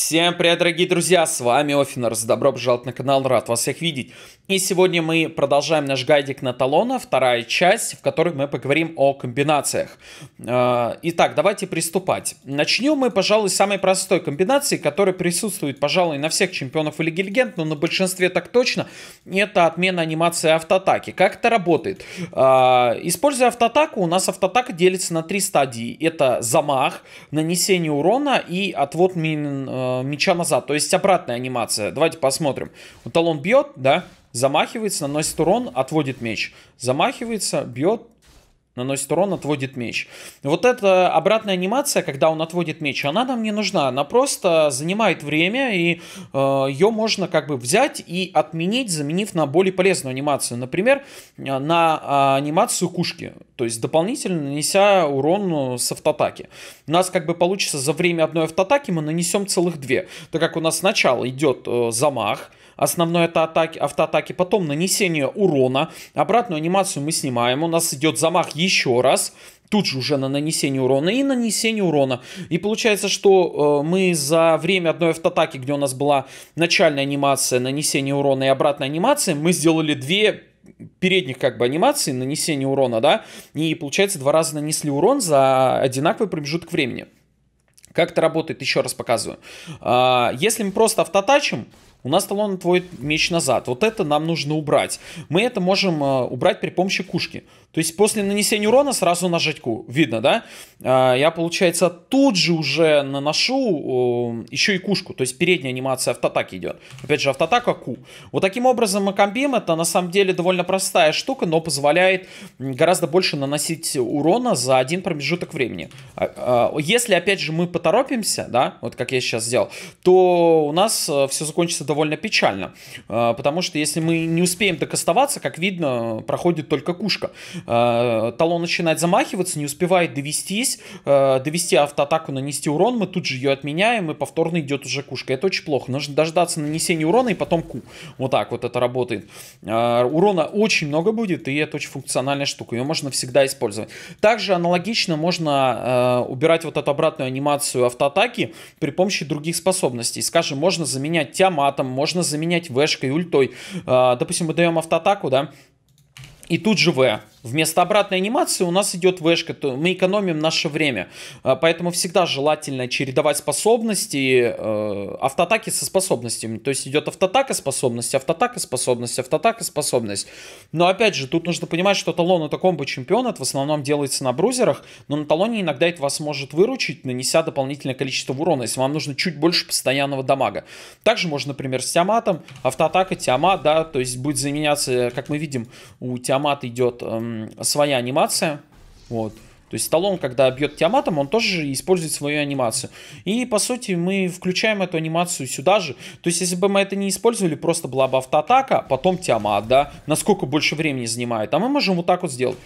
Всем привет, дорогие друзья, с вами Офинерс, добро пожаловать на канал, рад вас всех видеть. И сегодня мы продолжаем наш гайдик на талона, вторая часть, в которой мы поговорим о комбинациях. А, итак, давайте приступать. Начнем мы, пожалуй, с самой простой комбинации, которая присутствует, пожалуй, на всех чемпионов или Легенд, но на большинстве так точно, это отмена анимации автоатаки. Как это работает? А, используя автоатаку, у нас автоатака делится на три стадии. Это замах, нанесение урона и отвод мин а, Э, мяча назад. То есть обратная анимация. Давайте посмотрим. Вот талон бьет, да, замахивается, наносит урон, отводит меч. Замахивается, бьет, наносит урон, отводит меч. Вот эта обратная анимация, когда он отводит меч, она нам не нужна. Она просто занимает время, и э, ее можно как бы взять и отменить, заменив на более полезную анимацию. Например, э, на э, анимацию кушки. То есть дополнительно нанеся урон э, с автоатаки. У нас как бы получится за время одной автоатаки мы нанесем целых две. Так как у нас сначала идет э, замах, основной автоатаки, автоатаки, потом нанесение урона. Обратную анимацию мы снимаем, у нас идет замах еще раз, тут же уже на нанесение урона и нанесение урона. И получается, что э, мы за время одной автоатаки, где у нас была начальная анимация, нанесение урона и обратная анимация, мы сделали две передних как бы анимаций, нанесение урона, да, и получается два раза нанесли урон за одинаковый промежуток времени. Как это работает, еще раз показываю. А, если мы просто автотачим, у нас талон отводит меч назад. Вот это нам нужно убрать. Мы это можем э, убрать при помощи кушки. То есть после нанесения урона сразу на Q. Видно, да? А, я, получается, тут же уже наношу еще и кушку. То есть передняя анимация автоатаки идет. Опять же, автотака Q. Вот таким образом Макомбим это на самом деле довольно простая штука, но позволяет гораздо больше наносить урона за один промежуток времени. А, а, если, опять же, мы поторопимся, да, вот как я сейчас сделал, то у нас э, все закончится довольно печально. Потому что если мы не успеем докастоваться, как видно, проходит только кушка. Э, талон начинает замахиваться, не успевает довестись, э, довести автоатаку, нанести урон, мы тут же ее отменяем, и повторно идет уже кушка. Это очень плохо. Нужно дождаться нанесения урона и потом ку. Вот так вот это работает. Э, урона очень много будет, и это очень функциональная штука. Ее можно всегда использовать. Также аналогично можно убирать вот эту обратную анимацию автоатаки при помощи других способностей. Скажем, можно заменять тиаматом, можно заменять вешкой, ультой. Допустим, мы даем автоатаку, да, и тут же В. Вместо обратной анимации у нас идет вешка, то мы экономим наше время. А, поэтому всегда желательно чередовать способности, э, автоатаки со способностями. То есть идет автоатака способность, автоатака способность, автоатака способность. Но опять же, тут нужно понимать, что талон это комбо чемпион, это в основном делается на брузерах, но на талоне иногда это вас может выручить, нанеся дополнительное количество урона, если вам нужно чуть больше постоянного дамага. Также можно, например, с Тиаматом, автоатака Тиамат, да, то есть будет заменяться, как мы видим, у Тиамата идет эм, своя анимация. Вот. То есть Сталлоне, когда бьет Тиаматом, он тоже использует свою анимацию. И, по сути, мы включаем эту анимацию сюда же. То есть, если бы мы это не использовали, просто была бы автоатака, потом Тиамат, да? Насколько больше времени занимает. А мы можем вот так вот сделать.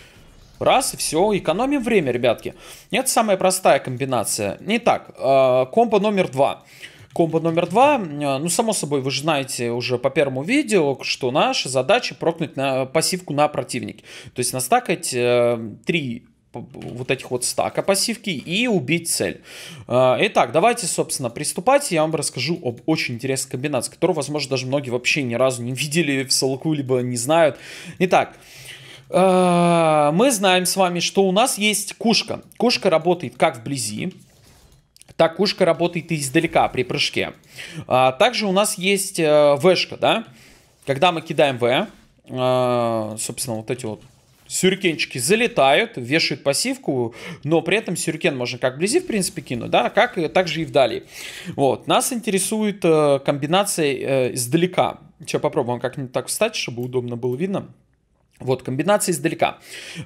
Раз, и все, экономим время, ребятки. Это самая простая комбинация. Итак, э, компо номер два. Комбо номер два. Э, ну, само собой, вы же знаете уже по первому видео, что наша задача прокнуть на пассивку на противнике. То есть настакать э, три вот этих вот стака пассивки и убить цель. Э, итак, давайте, собственно, приступать. Я вам расскажу об очень интересной комбинации, которую, возможно, даже многие вообще ни разу не видели в солоку, либо не знают. Итак, э, мы знаем с вами, что у нас есть кушка. Кушка работает как вблизи, так ушка работает издалека при прыжке. А, также у нас есть э, вешка, да? Когда мы кидаем В, э, собственно, вот эти вот сюрикенчики залетают, вешают пассивку, но при этом сюрикен можно как вблизи, в принципе, кинуть, да, как также и вдали. Вот. Нас интересует э, комбинация издалека. Сейчас попробуем как-нибудь так встать, чтобы удобно было видно. Вот, комбинация издалека.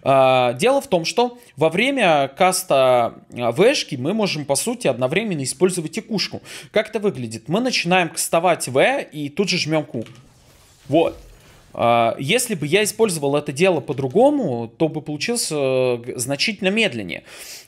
А, дело в том, что во время каста а, ВЭшки мы можем, по сути, одновременно использовать и кушку. Как это выглядит? Мы начинаем кастовать В и тут же жмем ку. Вот. А, если бы я использовал это дело по-другому, то бы получился э, значительно медленнее.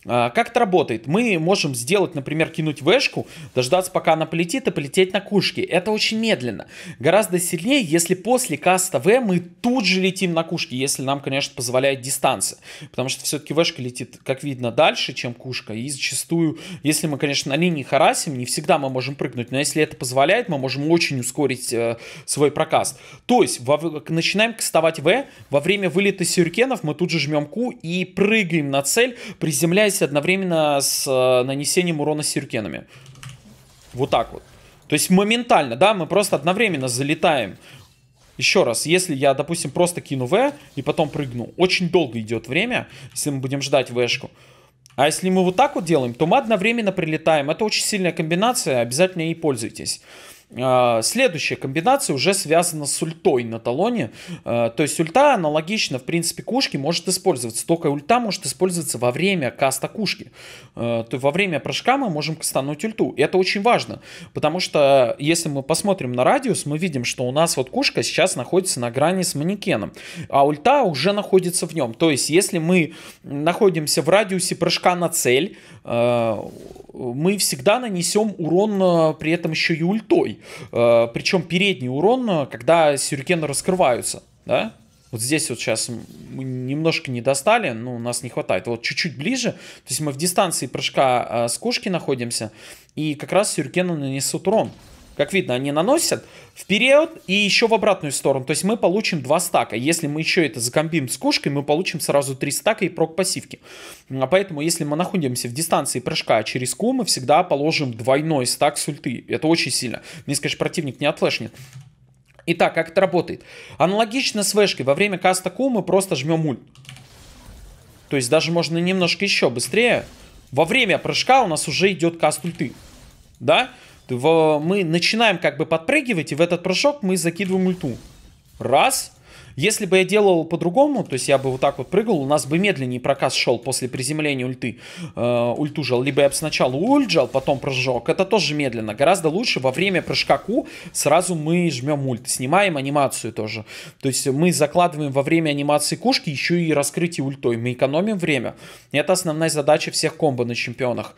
А, как это работает? Мы можем сделать, например, кинуть вешку, дождаться, пока она полетит, и полететь на кушке. Это очень медленно. Гораздо сильнее, если после каста В мы тут же летим на кушке, если нам, конечно, позволяет дистанция. Потому что все-таки вешка летит, как видно, дальше, чем кушка. И зачастую, если мы, конечно, на линии харасим, не всегда мы можем прыгнуть. Но если это позволяет, мы можем очень ускорить э, свой прокаст. То есть, во начинаем кастовать В. Во время вылета сюрикенов мы тут же жмем Q и прыгаем на цель, приземляясь одновременно с э, нанесением урона сюрикенами. Вот так вот. То есть моментально, да, мы просто одновременно залетаем. Еще раз, если я, допустим, просто кину В и потом прыгну, очень долго идет время, если мы будем ждать Вшку. А если мы вот так вот делаем, то мы одновременно прилетаем. Это очень сильная комбинация, обязательно ей пользуйтесь. А, следующая комбинация уже связана с ультой на талоне. А, то есть ульта аналогично, в принципе, кушке может использоваться. Только ульта может использоваться во время каста кушки. А, то есть во время прыжка мы можем кастануть ульту. И это очень важно, потому что если мы посмотрим на радиус, мы видим, что у нас вот кушка сейчас находится на грани с манекеном, а ульта уже находится в нем. То есть если мы находимся в радиусе прыжка на цель, мы всегда нанесем урон э, при этом еще и ультой. Э, Причем передний урон, э, когда сюрикены раскрываются, да? Вот здесь вот сейчас мы немножко не достали, но у нас не хватает. Вот чуть-чуть ближе, то есть мы в дистанции прыжка с кошки находимся, и как раз сюрикены нанесут урон. Как видно, они наносят вперед и еще в обратную сторону. То есть мы получим два стака. Если мы еще это закомбим с кушкой, мы получим сразу три стака и прок пассивки. А поэтому если мы находимся в дистанции прыжка через Q, мы всегда положим двойной стак с ульты. Это очень сильно. Если, конечно, противник не отфлешнет. Итак, как это работает? Аналогично с вешкой. Во время каста Q мы просто жмем ульт. То есть даже можно немножко еще быстрее. Во время прыжка у нас уже идет каст ульты. Да? мы начинаем как бы подпрыгивать, и в этот прыжок мы закидываем ульту. Раз, если бы я делал по-другому, то есть я бы вот так вот прыгал, у нас бы медленнее проказ шел после приземления ульты, э, жал, либо я бы сначала ульджал, потом прыжок, это тоже медленно, гораздо лучше во время прыжка Q сразу мы жмем ульт, снимаем анимацию тоже, то есть мы закладываем во время анимации кушки еще и раскрытие ультой, мы экономим время, это основная задача всех комбо на чемпионах,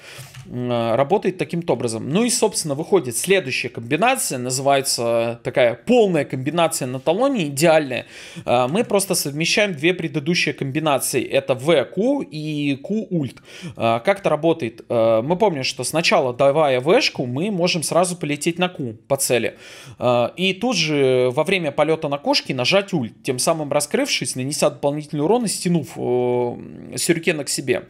э, работает таким образом. Ну и, собственно, выходит следующая комбинация, называется такая полная комбинация на талоне, идеальная, а, мы просто совмещаем две предыдущие комбинации. Это VQ и Q-ульт. А, как это работает? А, мы помним, что сначала давая V-шку, мы можем сразу полететь на Q по цели. И тут же во время полета на кошке нажать ульт, тем самым раскрывшись, нанеся дополнительный урон и стянув э, сюрикена к себе.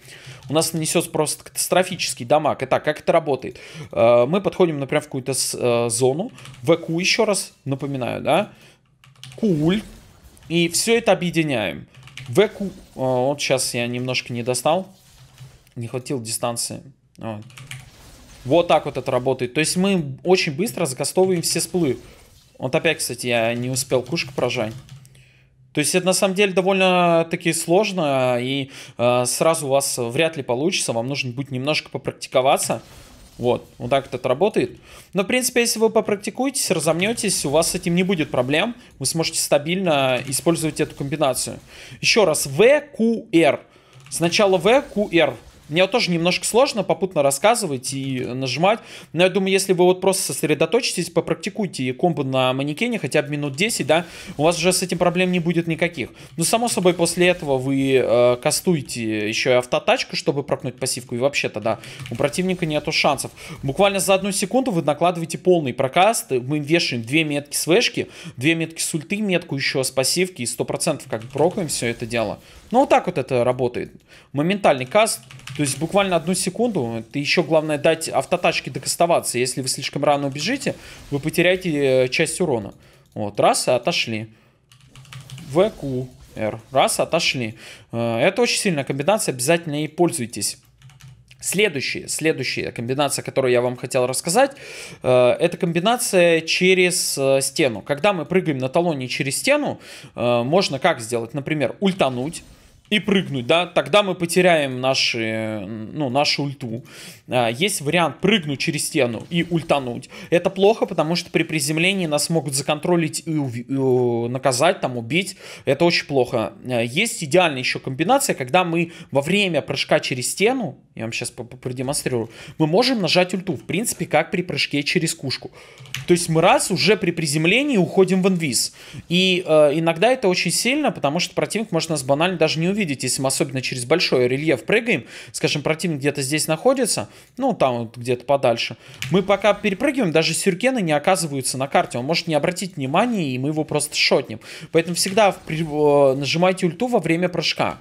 У нас нанесет просто катастрофический дамаг. Итак, как это работает? Мы подходим, например, в какую-то э, зону, в еще раз, напоминаю, да, Q ульт, и все это объединяем. Веку, а, вот сейчас я немножко не достал, не хватил дистанции. Вот. А. вот так вот это работает. То есть мы очень быстро закастовываем все сплы. Вот опять, кстати, я не успел кушек прожать. То есть это на самом деле довольно-таки сложно, и э, сразу у вас вряд ли получится, вам нужно будет немножко попрактиковаться. Вот, вот так это работает. Но, в принципе, если вы попрактикуетесь, разомнетесь, у вас с этим не будет проблем. Вы сможете стабильно использовать эту комбинацию. Еще раз, VQR. Сначала VQR мне вот тоже немножко сложно попутно рассказывать и нажимать. Но я думаю, если вы вот просто сосредоточитесь, попрактикуйте комбо на манекене хотя бы минут 10, да, у вас уже с этим проблем не будет никаких. Но ну, само собой, после этого вы э, кастуете еще и автотачку, чтобы прокнуть пассивку, и вообще тогда у противника нету шансов. Буквально за одну секунду вы накладываете полный прокаст, мы вешаем две метки с две метки сульты, метку еще с пассивки, и 100% как прокаем все это дело. Ну, вот так вот это работает. Моментальный каст. То есть буквально одну секунду. Ты еще, главное, дать автотачке докастоваться. Если вы слишком рано убежите, вы потеряете э, часть урона. Вот, раз, отошли. ВК. R. Раз, отошли. Э, это очень сильная комбинация, обязательно и пользуйтесь. Следующая, следующая комбинация, которую я вам хотел рассказать, э, это комбинация через стену. Когда мы прыгаем на талоне через стену, можно как сделать? Например, ультануть и прыгнуть, да, тогда мы потеряем наши, ну, нашу ульту. А, есть вариант прыгнуть через стену и ультануть. Это плохо, потому что при приземлении нас могут законтролить и, и наказать, там, убить. Это очень плохо. А, есть идеальная еще комбинация, когда мы во время прыжка через стену, я вам сейчас продемонстрирую. Мы можем нажать ульту, в принципе, как при прыжке через кушку. То есть мы раз уже при приземлении уходим в инвиз. И э, иногда это очень сильно, потому что противник может нас банально даже не увидеть, если мы особенно через большой рельеф прыгаем. Скажем, противник где-то здесь находится, ну, там вот где-то подальше. Мы пока перепрыгиваем, даже сюркены не оказываются на карте. Он может не обратить внимания, и мы его просто шотнем. Поэтому всегда при, э, нажимайте ульту во время прыжка.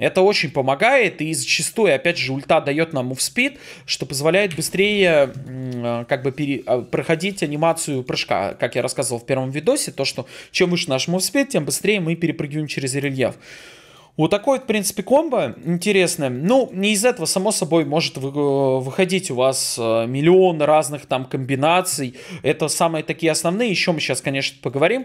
Это очень помогает, и зачастую, опять же, ульта дает нам мувспид, что позволяет быстрее а, как бы пере... А, проходить анимацию прыжка. Как я рассказывал в первом видосе, то, что чем выше наш мувспид, тем быстрее мы перепрыгиваем через рельеф. Вот такой, в принципе, комбо интересное. Ну, не из этого, само собой, может э, выходить у вас э, миллион разных там комбинаций. Это самые такие основные. Еще мы сейчас, конечно, поговорим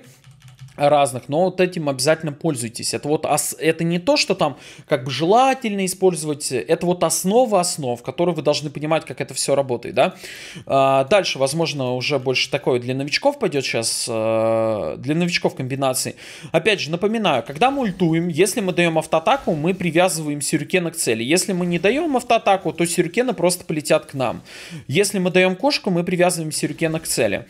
разных, но вот этим обязательно пользуйтесь. Это вот ос, это не то, что там как бы желательно использовать, это вот основа основ, которые вы должны понимать, как это все работает, да. А, дальше, возможно, уже больше такое для новичков пойдет сейчас, э, для новичков комбинации. Опять же, напоминаю, когда мы ультуем, если мы даем автоатаку, мы привязываем сюрикена к цели. Если мы не даем автоатаку, то сюрикены просто полетят к нам. Если мы даем кошку, мы привязываем сюрикена к цели.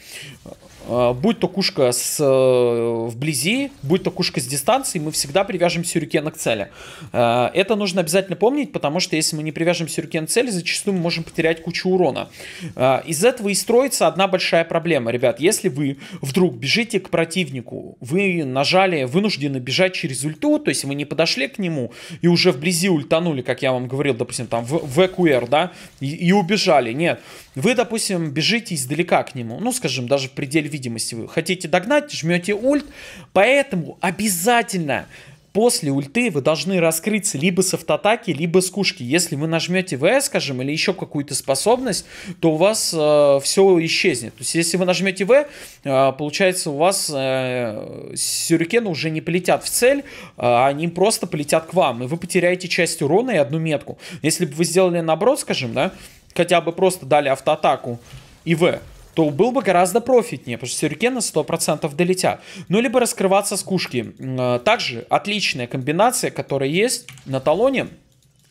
А, будь то кушка с, э, вблизи, будь то кушка с дистанции, мы всегда привяжем сюрикена к цели. Э, это нужно обязательно помнить, потому что если мы не привяжем сюрикен к цели, зачастую мы можем потерять кучу урона. Э, из этого и строится одна большая проблема, ребят. Если вы вдруг бежите к противнику, вы нажали, вынуждены бежать через ульту, то есть вы не подошли к нему и уже вблизи ультанули, как я вам говорил, допустим, там в, в ЭКУР, да, и, и убежали. Нет, вы, допустим, бежите издалека к нему, ну, скажем, даже в пределе видимости. Вы хотите догнать, жмете ульт, поэтому обязательно после ульты вы должны раскрыться либо с автоатаки, либо с кушки. Если вы нажмете ВС, скажем, или еще какую-то способность, то у вас э, все исчезнет. То есть, если вы нажмете В, э, получается, у вас э, сюрикены уже не полетят в цель, э, они просто полетят к вам, и вы потеряете часть урона и одну метку. Если бы вы сделали наоборот, скажем, да, э, хотя бы просто дали автоатаку и в, то был бы гораздо профитнее, потому что сюрикены 100% долетят. Ну, либо раскрываться с кушки. А, также отличная комбинация, которая есть на талоне –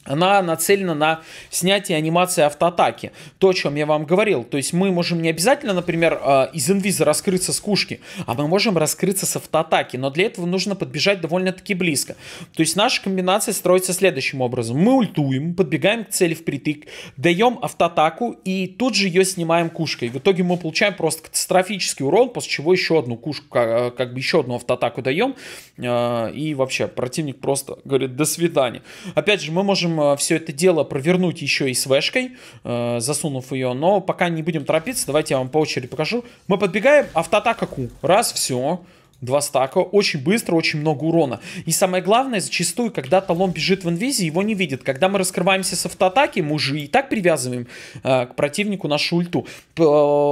она нацелена на снятие анимации автоатаки. То, о чем я вам говорил. То есть мы можем не обязательно, например, э, из инвиза раскрыться с кушки, а мы можем раскрыться с автоатаки. Но для этого нужно подбежать довольно-таки близко. То есть наша комбинация строится следующим образом. Мы ультуем, подбегаем к цели впритык, даем автоатаку и тут же ее снимаем кушкой. В итоге мы получаем просто катастрофический урон, после чего еще одну кушку, э, как бы еще одну автоатаку даем. Э, и вообще противник просто говорит до свидания. Опять же, мы можем Э, все это дело провернуть еще и с вешкой, э, засунув ее, но пока не будем торопиться, давайте я вам по очереди покажу. Мы подбегаем, автоатака Q, раз, все, два стака, очень быстро, очень много урона. И самое главное, зачастую, когда талон бежит в инвизе, его не видит. Когда мы раскрываемся с автоатаки, мы же и так привязываем э, к противнику нашу ульту. Э,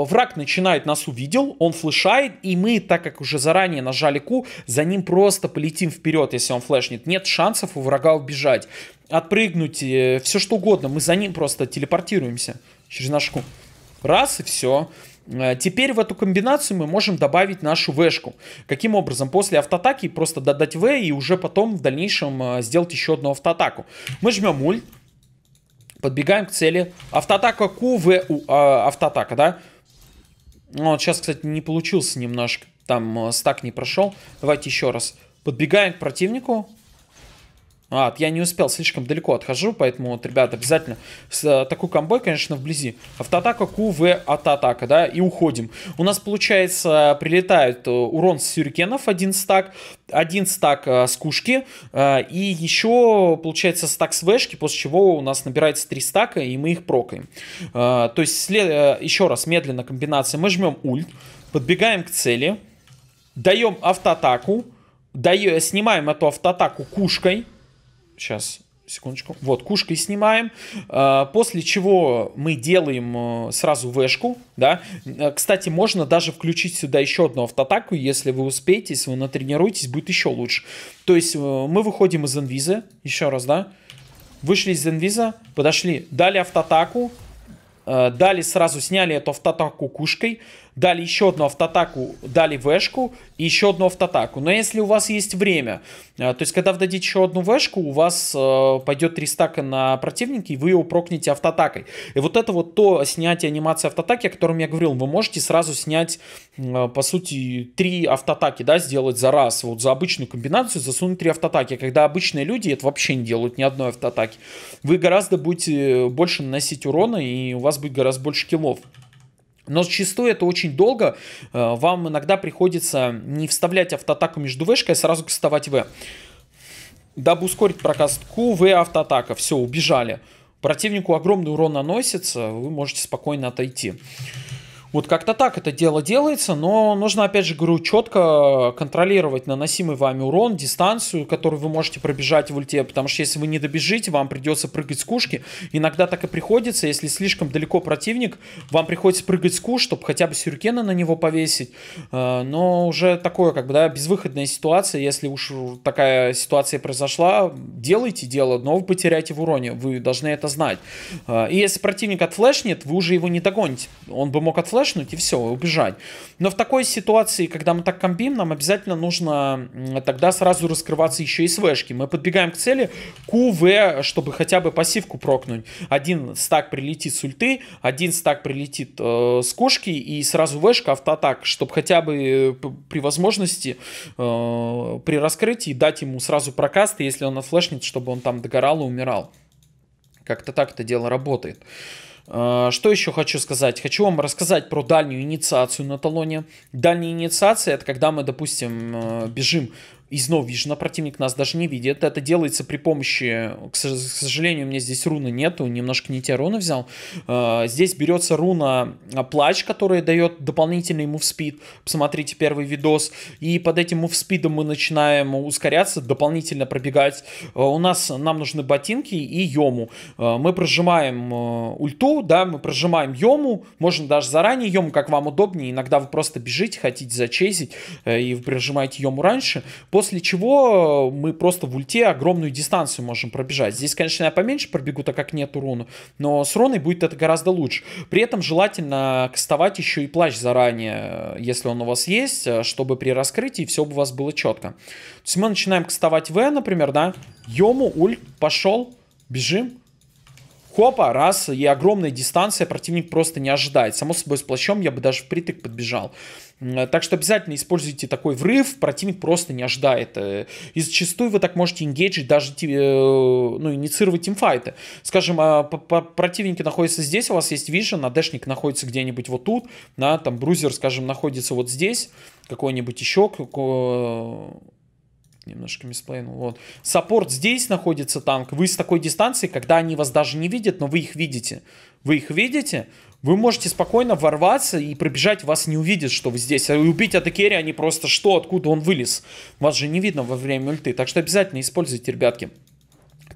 враг начинает нас увидел, он флешает, и мы, так как уже заранее нажали ку за ним просто полетим вперед, если он флешнет. Нет шансов у врага убежать, отпрыгнуть, э, все что угодно. Мы за ним просто телепортируемся через нашу Q. Раз и все. Э, теперь в эту комбинацию мы можем добавить нашу вешку. Каким образом? После автоатаки просто додать в и уже потом в дальнейшем э, сделать еще одну автоатаку. Мы жмем ульт, подбегаем к цели. Автоатака Q, V, U, а, э, автоатака, да? Ну, вот сейчас, кстати, не получился немножко. Там стак не прошел. Давайте еще раз. Подбегаем к противнику. А, я не успел, слишком далеко отхожу, поэтому вот, ребята, обязательно с, а, такой комбой, конечно, вблизи. Автоатака, КУВ, атака, да, и уходим. У нас, получается, прилетает э, урон с сюрикенов, один стак, один стак а, с кушки, а, и еще, получается, стак с вешки, после чего у нас набирается три стака, и мы их прокаем. А, то есть, след... еще раз, медленно комбинация. Мы жмем ульт, подбегаем к цели, даем автоатаку, даем, снимаем эту автоатаку кушкой, сейчас, секундочку. Вот, кушкой снимаем, а, после чего мы делаем э, сразу вешку, да. Э, кстати, можно даже включить сюда еще одну автотаку, если вы успеете, если вы натренируетесь, будет еще лучше. То есть э, мы выходим из инвиза, еще раз, да. Вышли из инвиза, подошли, дали автотаку, дали сразу, сняли эту автотаку кушкой, дали еще одну автоатаку, дали вешку и еще одну автоатаку. Но если у вас есть время, э, то есть когда вы дадите еще одну вешку, у вас э, пойдет три стака на противника, и вы его прокнете автоатакой. И вот это вот то снятие анимации автоатаки, о котором я говорил, вы можете сразу снять, э, по сути, три автоатаки, да, сделать за раз. Вот за обычную комбинацию засунуть три автоатаки. Когда обычные люди это вообще не делают, ни одной автоатаки. Вы гораздо будете больше наносить урона, и у вас будет гораздо больше киллов. Но зачастую это очень долго. Э, вам иногда приходится не вставлять автоатаку между вешкой, а сразу кастовать В. Дабы ускорить прокастку В автоатака. Все, убежали. Противнику огромный урон наносится, вы можете спокойно отойти. Вот как-то так это дело делается, но нужно, опять же, говорю, четко контролировать наносимый вами урон, дистанцию, которую вы можете пробежать в ульте, потому что если вы не добежите, вам придется прыгать с кушки. Иногда так и приходится, если слишком далеко противник, вам приходится прыгать с куш, чтобы хотя бы сюрикена на него повесить. Э, но уже такое, как бы, да, безвыходная ситуация, если уж такая ситуация произошла, делайте дело, но вы потеряете в уроне, вы должны это знать. Э, и если противник отфлешнет, вы уже его не догоните. Он бы мог отфлешить, флешнуть и все, убежать. Но в такой ситуации, когда мы так комбим, нам обязательно нужно тогда сразу раскрываться еще и с вешки. Мы подбегаем к цели КУВ, чтобы хотя бы пассивку прокнуть. Один стак прилетит с ульты, один стак прилетит э, с кошки и сразу вешка автоатак, чтобы хотя бы э, при возможности э, при раскрытии дать ему сразу прокаст, если он отфлешнет, чтобы он там догорал и умирал. Как-то так это дело работает. Э, Э, что еще хочу сказать? Хочу вам рассказать про дальнюю инициацию на талоне. Дальняя инициация – это когда мы, допустим, э, бежим из вижу Vision, противник нас даже не видит. Это делается при помощи, к сожалению, у меня здесь руны нету, немножко не те руны взял. А, здесь берется руна а, Плач, которая дает дополнительный move speed. Посмотрите первый видос. И под этим move мы начинаем ускоряться, дополнительно пробегать. А, у нас, нам нужны ботинки и Йому. Мы прожимаем ульту, да, мы прожимаем Йому, можно даже заранее Йому, как вам удобнее. Иногда вы просто бежите, хотите зачесить э, и прожимаете Йому раньше. После После чего э, мы просто в ульте огромную дистанцию можем пробежать. Здесь, конечно, я поменьше пробегу, так как нет урона, но с роной будет это гораздо лучше. При этом желательно кастовать еще и плащ заранее, э, если он у вас есть, э, чтобы при раскрытии все бы у вас было четко. То есть мы начинаем кастовать В, например, да, Йому, уль, пошел, бежим, Хопа, раз, и огромная дистанция, противник просто не ожидает. Само собой, с плащом я бы даже впритык подбежал. Так что обязательно используйте такой врыв, противник просто не ожидает. Э, и зачастую вы так можете ингейджить, даже э, ну, инициировать тимфайты. Скажем, а, противники находятся здесь, у вас есть вижен, а находится где-нибудь вот тут, да, там брузер, скажем, находится вот здесь, какой-нибудь еще, немножко мисплейнул. Вот. Саппорт здесь находится танк. Вы с такой дистанции, когда они вас даже не видят, но вы их видите. Вы их видите, вы можете спокойно ворваться и пробежать, вас не увидят, что вы здесь. И убить атакери они просто что, откуда он вылез. Вас же не видно во время ульты. Так что обязательно используйте, ребятки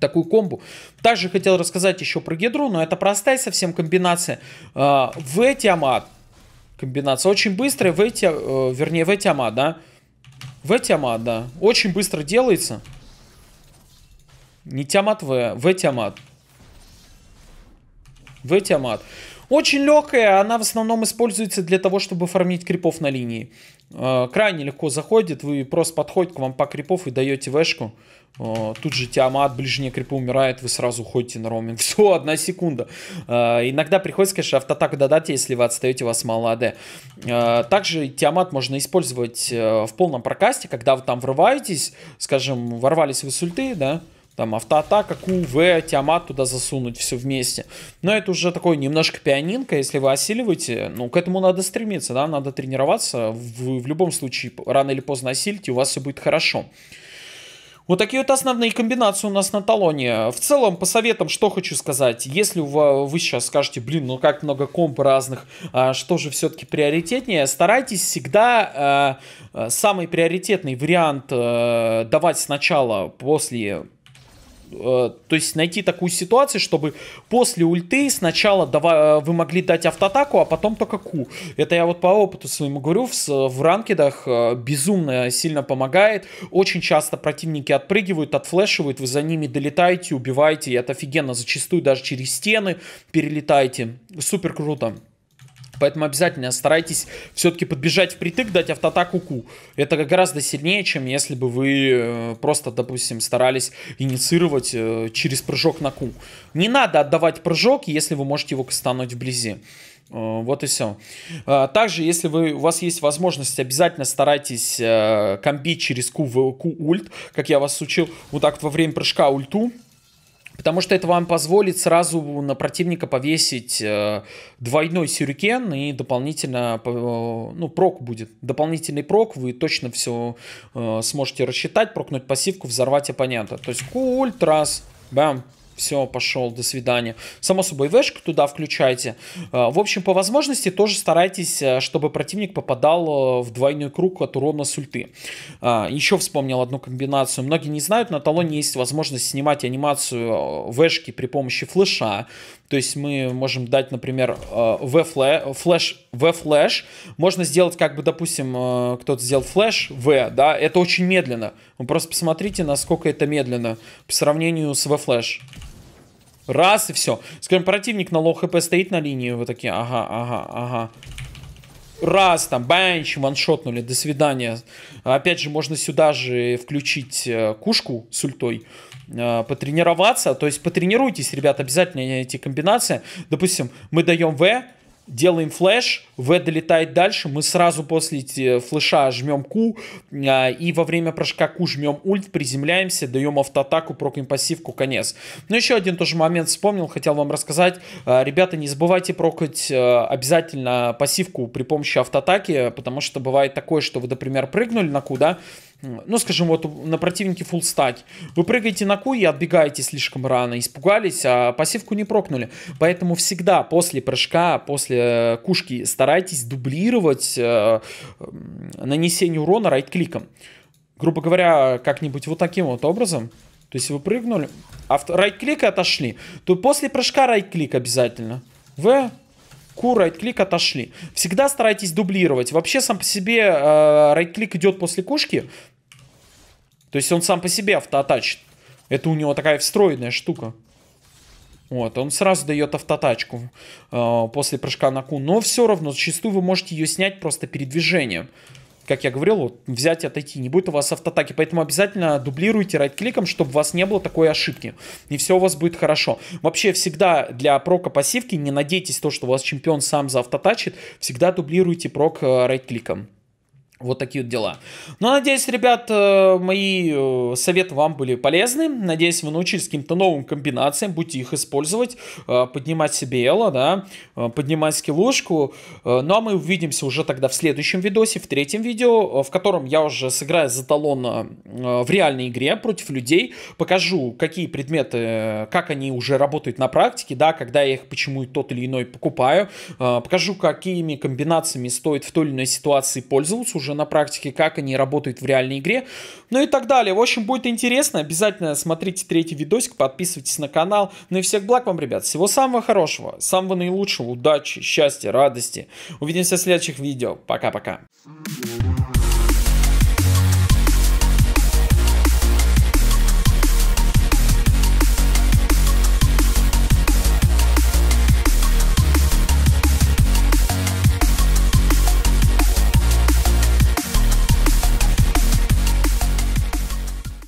такую комбу. Также хотел рассказать еще про Гидру, но это простая совсем комбинация. А, в Тиамат комбинация очень быстрая, в эти, э, вернее в Тиамат, да, в тиамат, да. Очень быстро делается. Не тиамат В, а В тиамат. В тиамат. Очень легкая, она в основном используется для того, чтобы фармить крипов на линии. Э, крайне легко заходит, вы просто подходите к вам по крипов и даете вешку. Э, тут же Тиамат, ближние крипы умирает, вы сразу уходите на роуминг. Все, одна секунда. Э, иногда приходится, конечно, автотаку додать, если вы отстаете, вас мало АД. Также Тиамат можно использовать в полном прокасте, когда вы там врываетесь, скажем, ворвались вы с ульты, да, там автоатака, КУВ, Тиамат туда засунуть, все вместе. Но это уже такой немножко пианинка, если вы осиливаете, ну, к этому надо стремиться, да, надо тренироваться, вы в любом случае рано или поздно осилите, у вас все будет хорошо. Вот такие вот основные комбинации у нас на талоне. В целом, по советам, что хочу сказать. Если вы сейчас скажете, блин, ну как много комп разных, а что же все-таки приоритетнее, старайтесь всегда э, э, самый приоритетный вариант э, давать сначала после Э, то есть найти такую ситуацию, чтобы после ульты сначала давай, э, вы могли дать автоатаку, а потом только Q. Это я вот по опыту своему говорю, в, в ранкедах э, безумно сильно помогает. Очень часто противники отпрыгивают, отфлешивают, вы за ними долетаете, убиваете, и это офигенно. Зачастую даже через стены перелетаете. Супер круто. Поэтому обязательно старайтесь все-таки подбежать впритык, дать автоатаку Q. Это гораздо сильнее, чем если бы вы э, просто, допустим, старались инициировать э, через прыжок на ку. Не надо отдавать прыжок, если вы можете его кастануть вблизи. Э, вот и все. Также, если вы, у вас есть возможность, обязательно старайтесь комбить через ку в Q ульт, как я вас учил, вот так во время прыжка ульту Потому что это вам позволит сразу на противника повесить э, двойной сюрикен и дополнительно, э, ну, прок будет. Дополнительный прок, вы точно все э, сможете рассчитать, прокнуть пассивку, взорвать оппонента. То есть культ, раз, бам, все, пошел, до свидания. Само собой, вешку туда включайте. А, в общем, по возможности тоже старайтесь, э, чтобы противник попадал э, в двойной круг от урона с ульты. А, Еще вспомнил одну комбинацию. Многие не знают, на талоне есть возможность снимать анимацию э, вешки при помощи флеша. То есть мы можем дать, например, в флеш в флеш. Можно сделать, как бы, допустим, э, кто-то сделал флеш в, да, это очень медленно. Вы просто посмотрите, насколько это медленно по сравнению с в флеш. Раз и все. Скажем, противник на лоу хп стоит на линии, вы такие, ага, ага, ага. Раз, там, банч, ваншотнули, до свидания. Опять же, можно сюда же включить э, кушку с ультой э, потренироваться. То есть потренируйтесь, ребят, обязательно эти комбинации. Допустим, мы даем В, делаем флеш, V долетает дальше, мы сразу после э, флеша жмем Q, а, и во время прыжка Q жмем ульт, приземляемся, даем автоатаку, прокаем пассивку, конец. Но ну, еще один тоже момент вспомнил, хотел вам рассказать. А, ребята, не забывайте прокать э, обязательно пассивку при помощи автоатаки, потому что бывает такое, что вы, например, прыгнули на куда да, ну, скажем, вот на противнике фуллстаки. Вы прыгаете на Q и отбегаете слишком рано, испугались, а пассивку не прокнули. Поэтому всегда после прыжка, после кушки старайтесь дублировать э, нанесение урона райт-кликом. Грубо говоря, как-нибудь вот таким вот образом. То есть вы прыгнули, а райт-клик и отошли. То после прыжка райт-клик обязательно. В, Q, right-click, отошли. Всегда старайтесь дублировать. Вообще сам по себе э, right-click идет после кушки. То есть он сам по себе автоатачит. Это у него такая встроенная штука. Вот, он сразу дает автотачку э, после прыжка на Q. Но все равно зачастую вы можете ее снять просто передвижением. движением как я говорил, вот взять и отойти. Не будет у вас автотаки. Поэтому обязательно дублируйте райт-кликом, чтобы у вас не было такой ошибки. И все у вас будет хорошо. Вообще всегда для прока пассивки не надейтесь то, что у вас чемпион сам заавтотачит. Всегда дублируйте прок э, райт-кликом. Вот такие вот дела. Ну, надеюсь, ребят, э, мои э, советы вам были полезны. Надеюсь, вы научились каким-то новым комбинациям. Будете их использовать. Э, поднимать себе эло, да. Поднимать скиллушку. Ну, а мы увидимся уже тогда в следующем видосе, в третьем видео, в котором я уже сыграю за талон в реальной игре против людей. Покажу, какие предметы, как они уже работают на практике, да, когда я их почему и тот или иной покупаю. Покажу, какими комбинациями стоит в той или иной ситуации пользоваться уже уже на практике, как они работают в реальной игре, ну и так далее. В общем, будет интересно. Обязательно смотрите третий видосик, подписывайтесь на канал. Ну и всех благ вам, ребят. Всего самого хорошего, самого наилучшего. Удачи, счастья, радости. Увидимся в следующих видео. Пока-пока. Thank